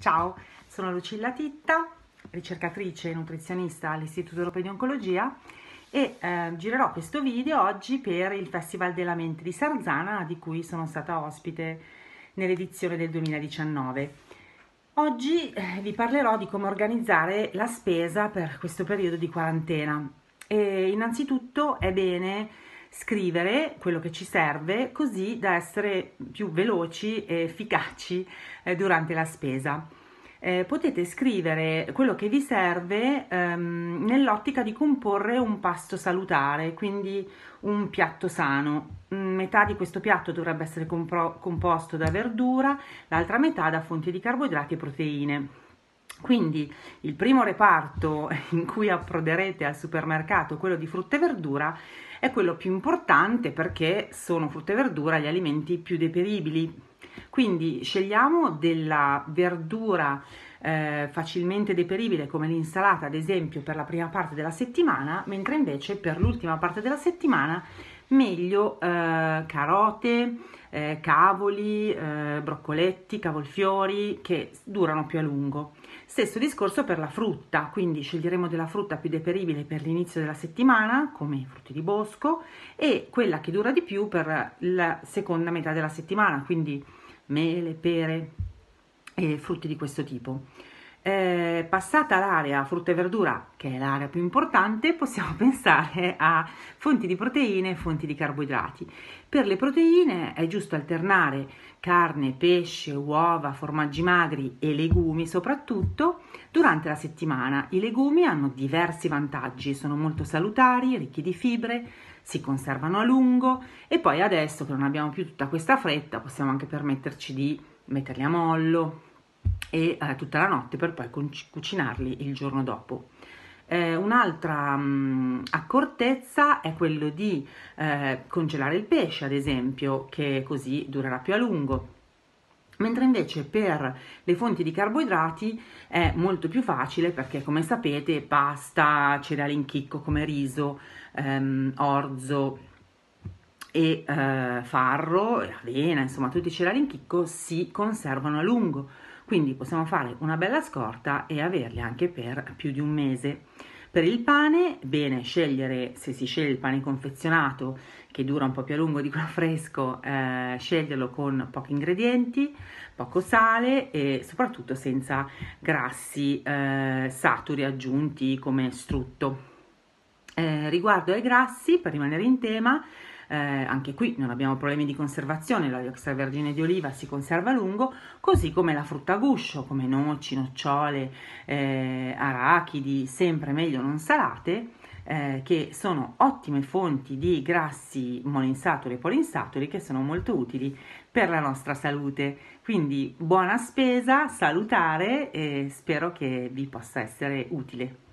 Ciao, sono Lucilla Titta, ricercatrice e nutrizionista all'Istituto Europeo di Oncologia e eh, girerò questo video oggi per il Festival della Mente di Sarzana di cui sono stata ospite nell'edizione del 2019. Oggi eh, vi parlerò di come organizzare la spesa per questo periodo di quarantena e innanzitutto è bene scrivere quello che ci serve così da essere più veloci e efficaci eh, durante la spesa. Eh, potete scrivere quello che vi serve ehm, nell'ottica di comporre un pasto salutare, quindi un piatto sano. Mm, metà di questo piatto dovrebbe essere composto da verdura, l'altra metà da fonti di carboidrati e proteine. Quindi il primo reparto in cui approderete al supermercato, quello di frutta e verdura, è quello più importante perché sono frutta e verdura gli alimenti più deperibili. Quindi scegliamo della verdura eh, facilmente deperibile come l'insalata ad esempio per la prima parte della settimana, mentre invece per l'ultima parte della settimana meglio eh, carote, eh, cavoli, eh, broccoletti, cavolfiori che durano più a lungo. Stesso discorso per la frutta, quindi sceglieremo della frutta più deperibile per l'inizio della settimana, come i frutti di bosco, e quella che dura di più per la seconda metà della settimana, quindi mele, pere e frutti di questo tipo. Eh, passata l'area frutta e verdura, che è l'area più importante, possiamo pensare a fonti di proteine e fonti di carboidrati. Per le proteine è giusto alternare carne, pesce, uova, formaggi magri e legumi soprattutto durante la settimana. I legumi hanno diversi vantaggi, sono molto salutari, ricchi di fibre, si conservano a lungo e poi adesso che non abbiamo più tutta questa fretta possiamo anche permetterci di metterli a mollo, e eh, tutta la notte per poi cucinarli il giorno dopo. Eh, un'altra mh, accortezza è quello di eh, congelare il pesce, ad esempio, che così durerà più a lungo. Mentre invece per le fonti di carboidrati è molto più facile perché come sapete pasta, cereali in chicco come riso, ehm, orzo e eh, farro, avena, insomma tutti i cereali in chicco si conservano a lungo quindi possiamo fare una bella scorta e averli anche per più di un mese. Per il pane, bene scegliere, se si sceglie il pane confezionato, che dura un po' più a lungo di quello fresco, eh, sceglierlo con pochi ingredienti, poco sale e soprattutto senza grassi eh, saturi aggiunti come strutto. Eh, riguardo ai grassi, per rimanere in tema, eh, anche qui non abbiamo problemi di conservazione, l'olio extravergine di oliva si conserva a lungo, così come la frutta a guscio, come noci, nocciole, eh, arachidi, sempre meglio non salate, eh, che sono ottime fonti di grassi molinsaturi e polinsaturi che sono molto utili per la nostra salute. Quindi buona spesa, salutare e spero che vi possa essere utile.